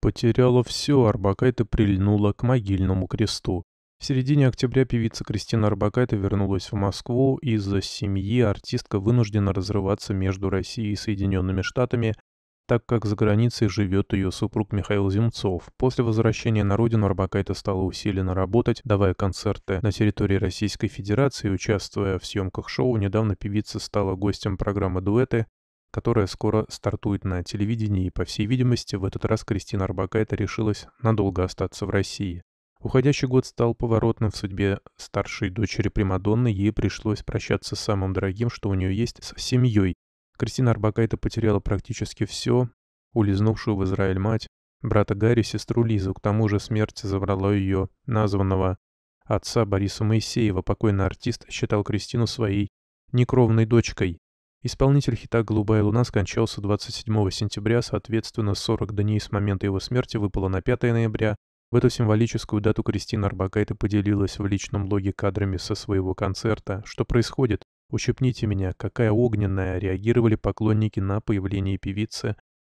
Потеряла все, Арбакайте прильнула к могильному кресту. В середине октября певица Кристина Арбакайте вернулась в Москву. Из-за семьи артистка вынуждена разрываться между Россией и Соединенными Штатами, так как за границей живет ее супруг Михаил Земцов. После возвращения на родину Арбакайте стала усиленно работать, давая концерты на территории Российской Федерации, участвуя в съемках шоу. Недавно певица стала гостем программы «Дуэты», которая скоро стартует на телевидении, и, по всей видимости, в этот раз Кристина Арбакайте решилась надолго остаться в России. Уходящий год стал поворотным в судьбе старшей дочери Примадонны, ей пришлось прощаться с самым дорогим, что у нее есть, с семьей. Кристина Арбакайте потеряла практически все, улизнувшую в Израиль мать, брата Гарри, сестру Лизу, к тому же смерть забрала ее, названного отца Бориса Моисеева, покойный артист считал Кристину своей некровной дочкой. Исполнитель хита «Голубая луна» скончался 27 сентября, соответственно, 40 дней с момента его смерти выпало на 5 ноября. В эту символическую дату Кристина Арбакайте поделилась в личном блоге кадрами со своего концерта. Что происходит? Ущипните меня, какая огненная, реагировали поклонники на появление певицы.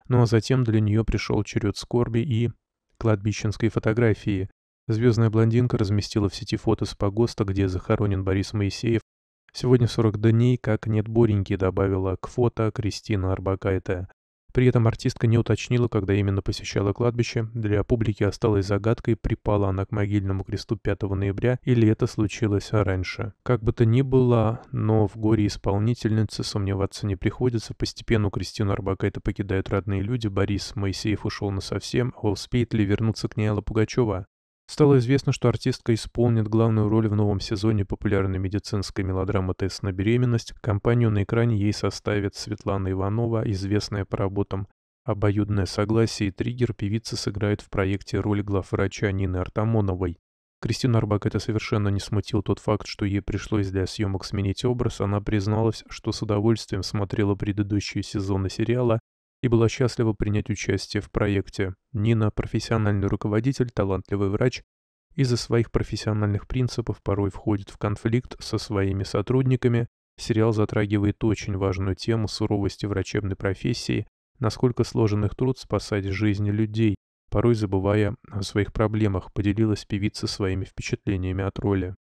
Ну а затем для нее пришел черед скорби и кладбищенской фотографии. Звездная блондинка разместила в сети фото с погоста, где захоронен Борис Моисеев, Сегодня 40 дней, как нет Бореньки, добавила к фото Кристина Арбакайте. При этом артистка не уточнила, когда именно посещала кладбище. Для публики осталась загадкой, припала она к могильному кресту 5 ноября или это случилось раньше. Как бы то ни было, но в горе исполнительницы сомневаться не приходится. Постепенно Кристину Арбакайте покидают родные люди. Борис Моисеев ушел насовсем, а успеет ли вернуться к ней Алла Пугачева? Стало известно, что артистка исполнит главную роль в новом сезоне популярной медицинской мелодрамы «Тест на беременность». Компанию на экране ей составит Светлана Иванова, известная по работам «Обоюдное согласие» и «Триггер» певица сыграет в проекте роль главврача Нины Артамоновой. Кристина Арбак это совершенно не смутил тот факт, что ей пришлось для съемок сменить образ. Она призналась, что с удовольствием смотрела предыдущие сезоны сериала, и была счастлива принять участие в проекте. Нина – профессиональный руководитель, талантливый врач, из-за своих профессиональных принципов порой входит в конфликт со своими сотрудниками. Сериал затрагивает очень важную тему суровости врачебной профессии, насколько сложен их труд спасать жизни людей, порой забывая о своих проблемах, поделилась певица своими впечатлениями от роли.